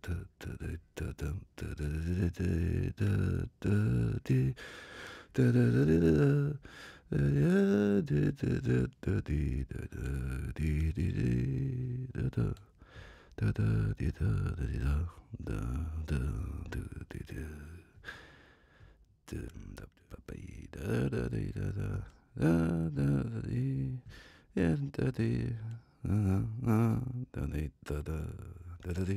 da da da da da